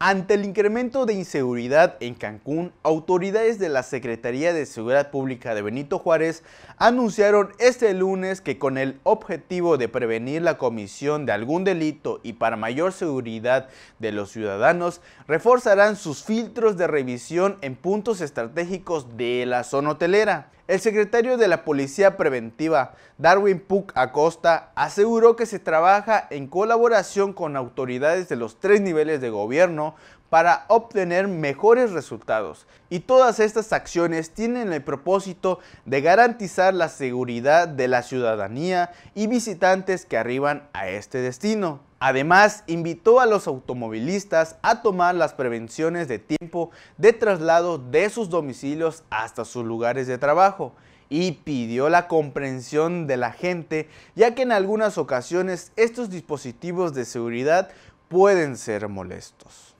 Ante el incremento de inseguridad en Cancún, autoridades de la Secretaría de Seguridad Pública de Benito Juárez anunciaron este lunes que con el objetivo de prevenir la comisión de algún delito y para mayor seguridad de los ciudadanos, reforzarán sus filtros de revisión en puntos estratégicos de la zona hotelera. El secretario de la Policía Preventiva, Darwin Puck Acosta, aseguró que se trabaja en colaboración con autoridades de los tres niveles de gobierno para obtener mejores resultados. Y todas estas acciones tienen el propósito de garantizar la seguridad de la ciudadanía y visitantes que arriban a este destino. Además, invitó a los automovilistas a tomar las prevenciones de tiempo de traslado de sus domicilios hasta sus lugares de trabajo y pidió la comprensión de la gente, ya que en algunas ocasiones estos dispositivos de seguridad pueden ser molestos.